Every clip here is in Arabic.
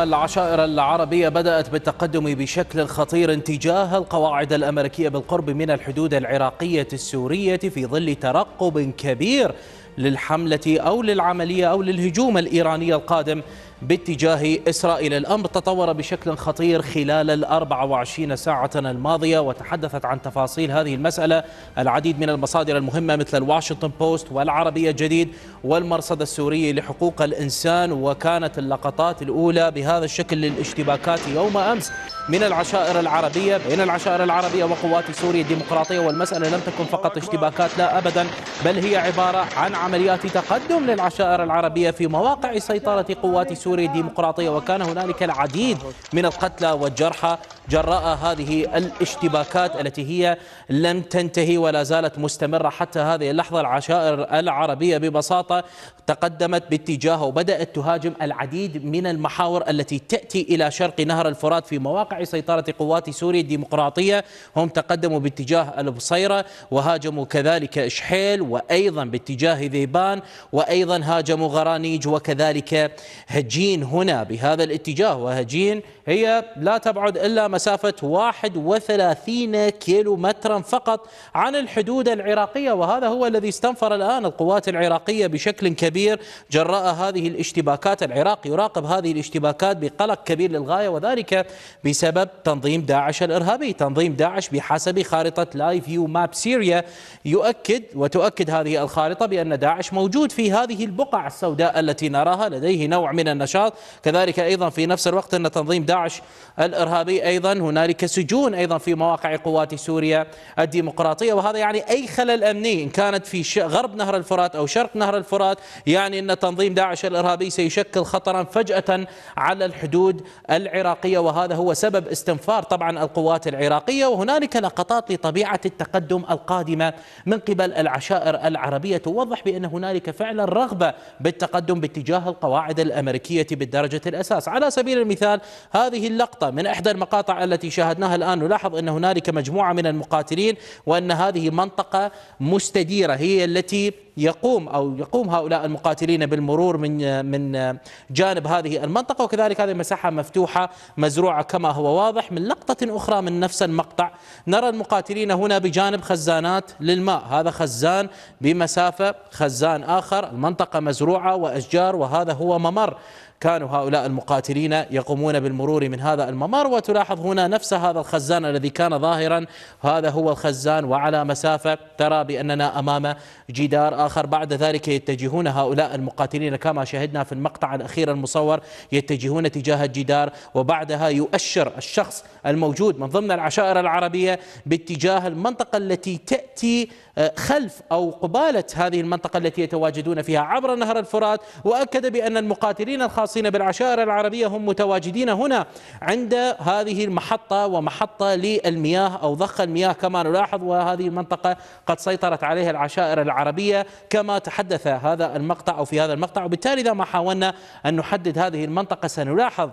العشائر العربية بدأت بالتقدم بشكل خطير تجاه القواعد الأمريكية بالقرب من الحدود العراقية السورية في ظل ترقب كبير للحملة أو للعملية أو للهجوم الإيراني القادم باتجاه إسرائيل الأمر تطور بشكل خطير خلال الأربع وعشرين ساعة الماضية وتحدثت عن تفاصيل هذه المسألة العديد من المصادر المهمة مثل الواشنطن بوست والعربية الجديد والمرصد السوري لحقوق الإنسان وكانت اللقطات الأولى بهذا الشكل للاشتباكات يوم أمس من العشائر العربية بين العشائر العربية وقوات سوريا الديمقراطية والمسألة لم تكن فقط اشتباكات لا أبدا بل هي عبارة عن عمليات تقدم للعشائر العربية في مواقع سيطرة قوات سوريا الدستوري الديمقراطية وكان هنالك العديد من القتلى والجرحى جراء هذه الاشتباكات التي هي لم تنتهي ولا زالت مستمرة حتى هذه اللحظة العشائر العربية ببساطة تقدمت باتجاهه وبدأت تهاجم العديد من المحاور التي تأتي إلى شرق نهر الفرات في مواقع سيطرة قوات سوريا الديمقراطية هم تقدموا باتجاه البصيرة وهاجموا كذلك إشحيل وأيضا باتجاه ذيبان وأيضا هاجموا غرانيج وكذلك هج هجين هنا بهذا الاتجاه وهجين هي لا تبعد إلا مسافة 31 كيلو مترا فقط عن الحدود العراقية وهذا هو الذي استنفر الآن القوات العراقية بشكل كبير جراء هذه الاشتباكات العراق يراقب هذه الاشتباكات بقلق كبير للغاية وذلك بسبب تنظيم داعش الإرهابي تنظيم داعش بحسب خارطة لايف يو ماب سيريا يؤكد وتؤكد هذه الخارطة بأن داعش موجود في هذه البقع السوداء التي نراها لديه نوع من النشاط كذلك أيضا في نفس الوقت أن تنظيم داعش الإرهابي أيضا هنالك سجون أيضا في مواقع قوات سوريا الديمقراطية وهذا يعني أي خلل أمني إن كانت في غرب نهر الفرات أو شرق نهر الفرات يعني أن تنظيم داعش الإرهابي سيشكل خطرا فجأة على الحدود العراقية وهذا هو سبب استنفار طبعا القوات العراقية وهنالك لقطات لطبيعة التقدم القادمة من قبل العشائر العربية توضح بأن هنالك فعلا رغبة بالتقدم باتجاه القواعد الأمريكية الملكية بالدرجة الأساس على سبيل المثال هذه اللقطة من إحدى المقاطع التي شاهدناها الآن نلاحظ أن هنالك مجموعة من المقاتلين وأن هذه منطقة مستديرة هي التي يقوم او يقوم هؤلاء المقاتلين بالمرور من من جانب هذه المنطقه وكذلك هذه مساحه مفتوحه مزروعه كما هو واضح من لقطه اخرى من نفس المقطع نرى المقاتلين هنا بجانب خزانات للماء هذا خزان بمسافه خزان اخر المنطقه مزروعه واشجار وهذا هو ممر كانوا هؤلاء المقاتلين يقومون بالمرور من هذا الممر وتلاحظ هنا نفس هذا الخزان الذي كان ظاهرا هذا هو الخزان وعلى مسافة ترى بأننا أمام جدار آخر بعد ذلك يتجهون هؤلاء المقاتلين كما شاهدنا في المقطع الأخير المصور يتجهون تجاه الجدار وبعدها يؤشر الشخص الموجود من ضمن العشائر العربية باتجاه المنطقة التي تأتي يأتي آه، خلف أو قبالة هذه المنطقة التي يتواجدون فيها عبر نهر الفرات وأكد بأن المقاتلين الخاصين بالعشائر العربية هم متواجدين هنا عند هذه المحطة ومحطة للمياه أو ضخ المياه كما نلاحظ وهذه المنطقة قد سيطرت عليها العشائر العربية كما تحدث هذا المقطع أو في هذا المقطع وبالتالي إذا ما حاولنا أن نحدد هذه المنطقة سنلاحظ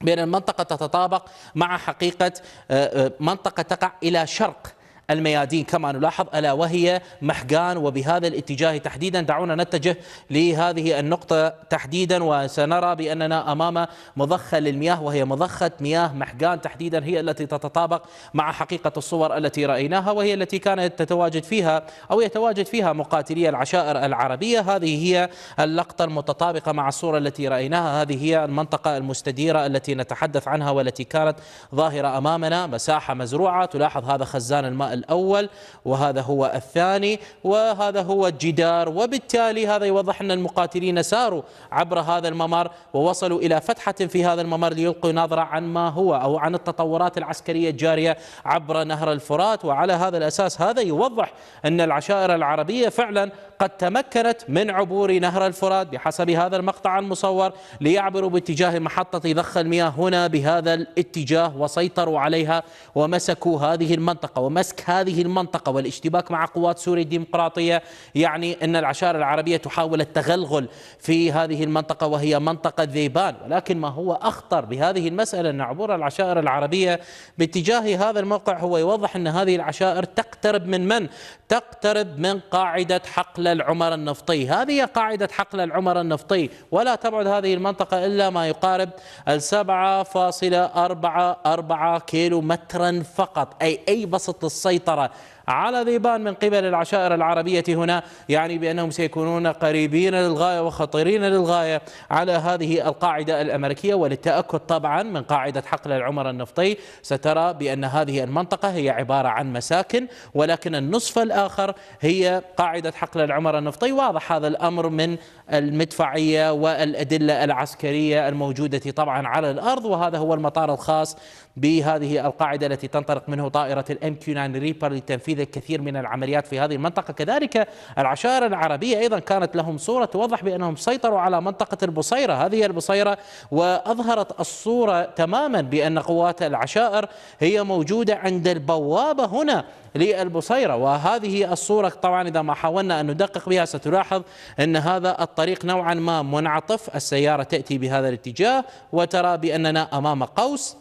بأن المنطقة تتطابق مع حقيقة آه، آه، منطقة تقع إلى شرق الميادين كما نلاحظ ألا وهي محقان وبهذا الاتجاه تحديدا دعونا نتجه لهذه النقطة تحديدا وسنرى بأننا أمام مضخة للمياه وهي مضخة مياه محقان تحديدا هي التي تتطابق مع حقيقة الصور التي رأيناها وهي التي كانت تتواجد فيها أو يتواجد فيها مقاتلي العشائر العربية هذه هي اللقطة المتطابقة مع الصورة التي رأيناها هذه هي المنطقة المستديرة التي نتحدث عنها والتي كانت ظاهرة أمامنا مساحة مزروعة تلاحظ هذا خزان الماء الأول وهذا هو الثاني وهذا هو الجدار وبالتالي هذا يوضح أن المقاتلين ساروا عبر هذا الممر ووصلوا إلى فتحة في هذا الممر ليلقوا نظرة عن ما هو أو عن التطورات العسكرية الجارية عبر نهر الفرات وعلى هذا الأساس هذا يوضح أن العشائر العربية فعلا قد تمكنت من عبور نهر الفرات بحسب هذا المقطع المصور ليعبروا باتجاه محطة ضخ المياه هنا بهذا الاتجاه وسيطروا عليها ومسكوا هذه المنطقة ومسك هذه المنطقة والاشتباك مع قوات سوريا الديمقراطية يعني أن العشائر العربية تحاول التغلغل في هذه المنطقة وهي منطقة ذيبان ولكن ما هو أخطر بهذه المسألة أن عبور العشائر العربية باتجاه هذا الموقع هو يوضح أن هذه العشائر تقترب من من؟ تقترب من قاعدة حقل حقل العمر النفطي هذه هي قاعدة حقل العمر النفطي ولا تبعد هذه المنطقة إلا ما يقارب السبعة فاصلة أربعة أربعة كيلو مترا فقط أي أي بسط السيطرة على ذيبان من قبل العشائر العربية هنا يعني بأنهم سيكونون قريبين للغاية وخطيرين للغاية على هذه القاعدة الأمريكية وللتأكد طبعا من قاعدة حقل العمر النفطي سترى بأن هذه المنطقة هي عبارة عن مساكن ولكن النصف الآخر هي قاعدة حقل العمر النفطي واضح هذا الأمر من المدفعية والأدلة العسكرية الموجودة طبعا على الأرض وهذا هو المطار الخاص بهذه القاعدة التي تنطلق منه طائرة الام كيو 9 ريبر لتنفيذ تنفيذ الكثير من العمليات في هذه المنطقة كذلك العشائر العربية أيضا كانت لهم صورة توضح بأنهم سيطروا على منطقة البصيرة هذه البصيرة وأظهرت الصورة تماما بأن قوات العشائر هي موجودة عند البوابة هنا للبصيرة وهذه الصورة طبعا إذا ما حاولنا أن ندقق بها ستلاحظ أن هذا الطريق نوعا ما منعطف السيارة تأتي بهذا الاتجاه وترى بأننا أمام قوس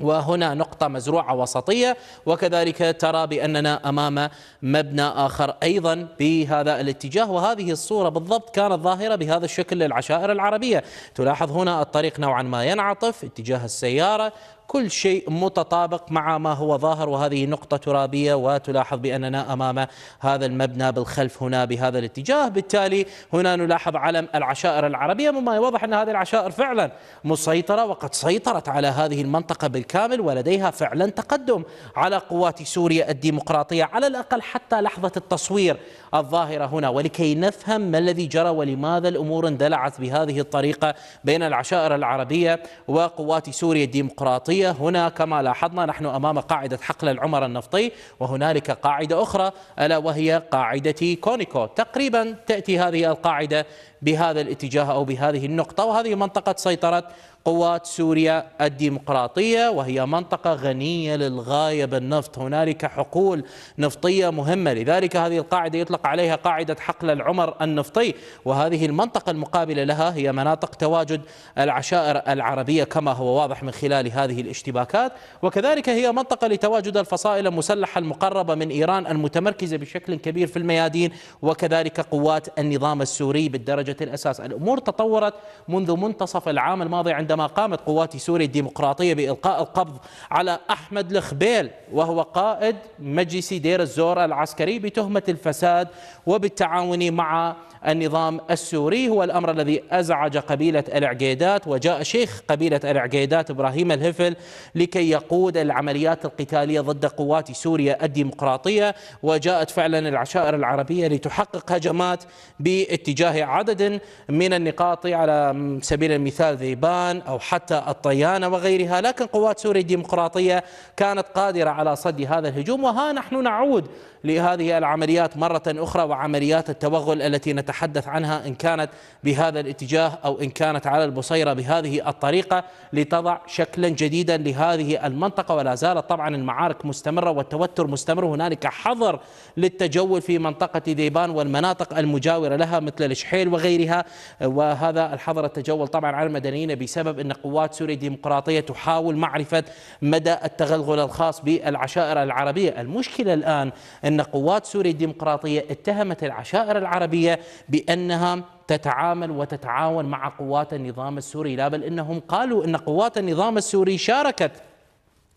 وهنا نقطة مزروعة وسطية وكذلك ترى بأننا أمام مبنى آخر أيضا بهذا الاتجاه وهذه الصورة بالضبط كانت ظاهرة بهذا الشكل للعشائر العربية تلاحظ هنا الطريق نوعا ما ينعطف اتجاه السيارة كل شيء متطابق مع ما هو ظاهر وهذه نقطة ترابية وتلاحظ بأننا أمام هذا المبنى بالخلف هنا بهذا الاتجاه بالتالي هنا نلاحظ علم العشائر العربية مما يوضح أن هذه العشائر فعلا مسيطرة وقد سيطرت على هذه المنطقة بالكامل ولديها فعلا تقدم على قوات سوريا الديمقراطية على الأقل حتى لحظة التصوير الظاهرة هنا ولكي نفهم ما الذي جرى ولماذا الأمور اندلعت بهذه الطريقة بين العشائر العربية وقوات سوريا الديمقراطية النفطية هنا كما لاحظنا نحن أمام قاعدة حقل العمر النفطي وهنالك قاعدة أخرى ألا وهي قاعدة كونيكو تقريبا تأتي هذه القاعدة بهذا الاتجاه أو بهذه النقطة وهذه منطقة سيطرة قوات سوريا الديمقراطية وهي منطقة غنية للغاية بالنفط هنالك حقول نفطية مهمة لذلك هذه القاعدة يطلق عليها قاعدة حقل العمر النفطي وهذه المنطقة المقابلة لها هي مناطق تواجد العشائر العربية كما هو واضح من خلال هذه الاشتباكات وكذلك هي منطقة لتواجد الفصائل المسلحة المقربة من إيران المتمركزة بشكل كبير في الميادين وكذلك قوات النظام السوري بالدرجة درجة الأساس الأمور تطورت منذ منتصف العام الماضي عندما قامت قوات سوريا الديمقراطية بإلقاء القبض على أحمد الخبيل وهو قائد مجلس دير الزور العسكري بتهمة الفساد وبالتعاون مع النظام السوري هو الأمر الذي أزعج قبيلة العقيدات وجاء شيخ قبيلة العقيدات إبراهيم الهفل لكي يقود العمليات القتالية ضد قوات سوريا الديمقراطية وجاءت فعلا العشائر العربية لتحقق هجمات باتجاه عدد عدد من النقاط على سبيل المثال ذيبان أو حتى الطيانة وغيرها لكن قوات سوريا الديمقراطية كانت قادرة على صد هذا الهجوم وها نحن نعود لهذه العمليات مرة أخرى وعمليات التوغل التي نتحدث عنها إن كانت بهذا الاتجاه أو إن كانت على البصيرة بهذه الطريقة لتضع شكلا جديدا لهذه المنطقة ولا زالت طبعا المعارك مستمرة والتوتر مستمر هنالك حظر للتجول في منطقة ذيبان والمناطق المجاورة لها مثل الشحيل وغيرها وغيرها وهذا الحظر التجول طبعا على المدنيين بسبب أن قوات سوريا الديمقراطية تحاول معرفة مدى التغلغل الخاص بالعشائر العربية المشكلة الآن أن قوات سوريا الديمقراطية اتهمت العشائر العربية بأنها تتعامل وتتعاون مع قوات النظام السوري لا بل انهم قالوا ان قوات النظام السوري شاركت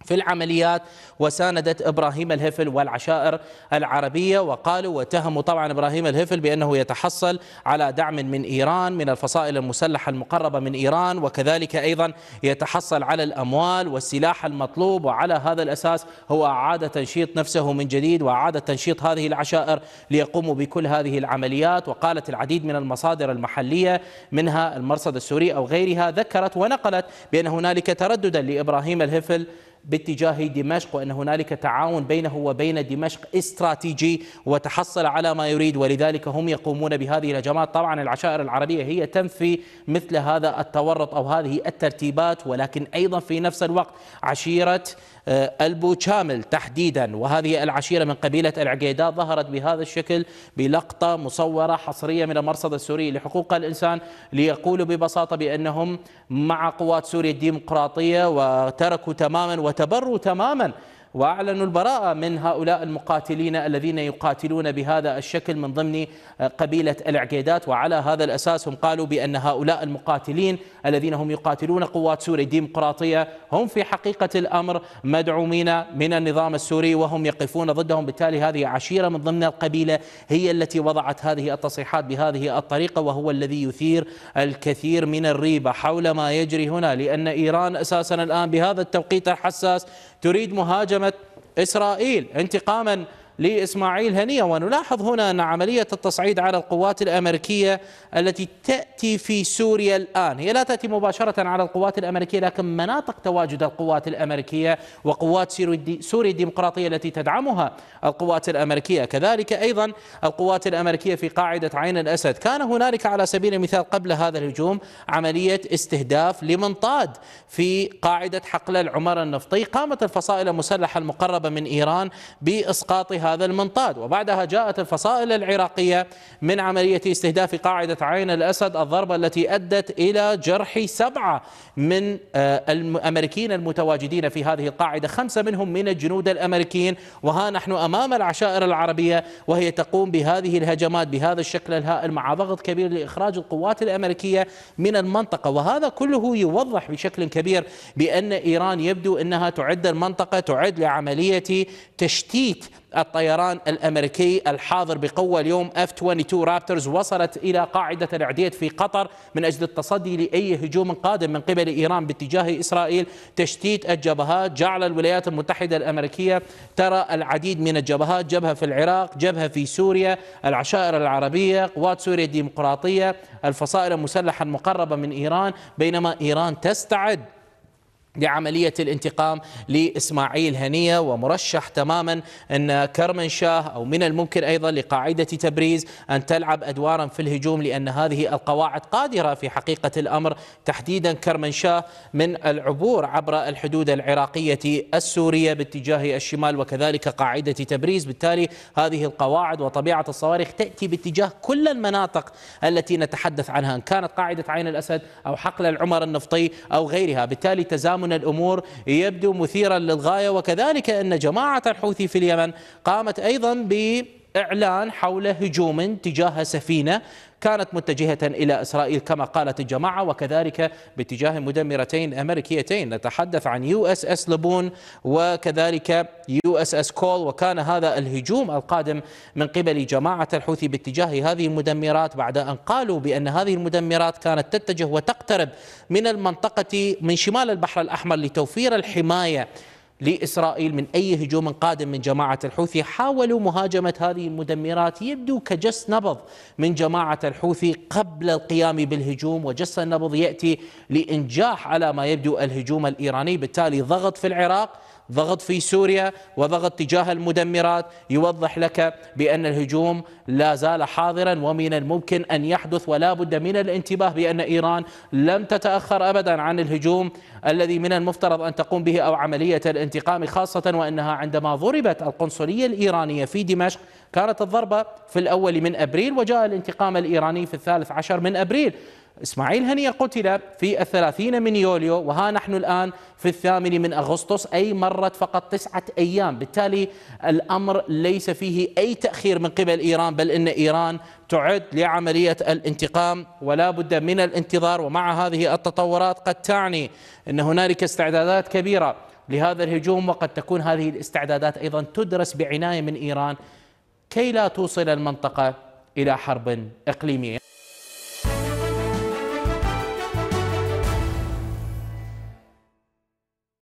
في العمليات وساندت ابراهيم الهفل والعشائر العربيه وقالوا واتهموا طبعا ابراهيم الهفل بانه يتحصل على دعم من ايران من الفصائل المسلحه المقربه من ايران وكذلك ايضا يتحصل على الاموال والسلاح المطلوب وعلى هذا الاساس هو اعاد تنشيط نفسه من جديد واعاد تنشيط هذه العشائر ليقوموا بكل هذه العمليات وقالت العديد من المصادر المحليه منها المرصد السوري او غيرها ذكرت ونقلت بان هنالك ترددا لابراهيم الهفل باتجاه دمشق وأن هنالك تعاون بينه وبين دمشق استراتيجي وتحصل على ما يريد ولذلك هم يقومون بهذه الهجمات طبعا العشائر العربية هي تنفي مثل هذا التورط أو هذه الترتيبات ولكن أيضا في نفس الوقت عشيرة آه، ألبو تحديدا وهذه العشيرة من قبيلة العقيداء ظهرت بهذا الشكل بلقطة مصورة حصرية من المرصد السوري لحقوق الإنسان ليقولوا ببساطة بأنهم مع قوات سوريا الديمقراطية وتركوا تماما وتبروا تماما وأعلنوا البراءة من هؤلاء المقاتلين الذين يقاتلون بهذا الشكل من ضمن آه، قبيلة العقيدات وعلى هذا الأساس هم قالوا بأن هؤلاء المقاتلين الذين هم يقاتلون قوات سوريا الديمقراطية هم في حقيقة الأمر مدعومين من النظام السوري وهم يقفون ضدهم بالتالي هذه عشيرة من ضمن القبيلة هي التي وضعت هذه التصريحات بهذه الطريقة وهو الذي يثير الكثير من الريبة حول ما يجري هنا لأن إيران أساسا الآن بهذا التوقيت الحساس تريد مهاجمة إسرائيل انتقاما لإسماعيل هنية ونلاحظ هنا أن عملية التصعيد على القوات الأمريكية التي تأتي في سوريا الآن هي لا تأتي مباشرة على القوات الأمريكية لكن مناطق تواجد القوات الأمريكية وقوات سوريا الديمقراطية التي تدعمها القوات الأمريكية كذلك أيضا القوات الأمريكية في قاعدة عين الأسد كان هنالك على سبيل المثال قبل هذا الهجوم عملية استهداف لمنطاد في قاعدة حقل العمر النفطي قامت الفصائل المسلحة المقربة من إيران بإسقاطها هذا المنطاد وبعدها جاءت الفصائل العراقية من عملية استهداف قاعدة عين الأسد الضربة التي أدت إلى جرح سبعة من آه، الأمريكيين المتواجدين في هذه القاعدة خمسة منهم من الجنود الأمريكيين وها نحن أمام العشائر العربية وهي تقوم بهذه الهجمات بهذا الشكل الهائل مع ضغط كبير لإخراج القوات الأمريكية من المنطقة وهذا كله يوضح بشكل كبير بأن إيران يبدو أنها تعد المنطقة تعد لعملية تشتيت الطيران الأمريكي الحاضر بقوة اليوم F-22 رابترز وصلت إلى قاعدة الاعداد في قطر من أجل التصدي لأي هجوم قادم من قبل إيران باتجاه إسرائيل تشتيت الجبهات جعل الولايات المتحدة الأمريكية ترى العديد من الجبهات جبهة في العراق جبهة في سوريا العشائر العربية قوات سوريا الديمقراطية الفصائل المسلحة المقربة من إيران بينما إيران تستعد لعملية الانتقام لإسماعيل هنية ومرشح تماما أن كرمن شاه أو من الممكن أيضا لقاعدة تبريز أن تلعب أدوارا في الهجوم لأن هذه القواعد قادرة في حقيقة الأمر تحديدا كرمن شاه من العبور عبر الحدود العراقية السورية باتجاه الشمال وكذلك قاعدة تبريز بالتالي هذه القواعد وطبيعة الصواريخ تأتي باتجاه كل المناطق التي نتحدث عنها إن كانت قاعدة عين الأسد أو حقل العمر النفطي أو غيرها بالتالي تزامن من الأمور يبدو مثيرا للغاية وكذلك أن جماعة الحوثي في اليمن قامت أيضا ب إعلان حول هجوم تجاه سفينة كانت متجهة إلى إسرائيل كما قالت الجماعة وكذلك باتجاه مدمرتين أمريكيتين نتحدث عن يو اس اس لبون وكذلك يو اس اس كول وكان هذا الهجوم القادم من قبل جماعة الحوثي باتجاه هذه المدمرات بعد أن قالوا بأن هذه المدمرات كانت تتجه وتقترب من المنطقة من شمال البحر الأحمر لتوفير الحماية لإسرائيل من أي هجوم قادم من جماعة الحوثي حاولوا مهاجمة هذه المدمرات يبدو كجس نبض من جماعة الحوثي قبل القيام بالهجوم وجس النبض يأتي لإنجاح على ما يبدو الهجوم الإيراني بالتالي ضغط في العراق ضغط في سوريا وضغط تجاه المدمرات يوضح لك بأن الهجوم لا زال حاضرا ومن الممكن أن يحدث ولا بد من الانتباه بأن إيران لم تتأخر أبدا عن الهجوم الذي من المفترض أن تقوم به أو عملية الانتقام خاصة وأنها عندما ضربت القنصلية الإيرانية في دمشق كانت الضربة في الأول من أبريل وجاء الانتقام الإيراني في الثالث عشر من أبريل إسماعيل هنية قتل في الثلاثين من يوليو وها نحن الآن في الثامن من أغسطس أي مرت فقط تسعة أيام بالتالي الأمر ليس فيه أي تأخير من قبل إيران بل إن إيران تعد لعملية الانتقام ولا بد من الانتظار ومع هذه التطورات قد تعني أن هنالك استعدادات كبيرة لهذا الهجوم وقد تكون هذه الاستعدادات أيضا تدرس بعناية من إيران كي لا توصل المنطقة إلى حرب إقليمية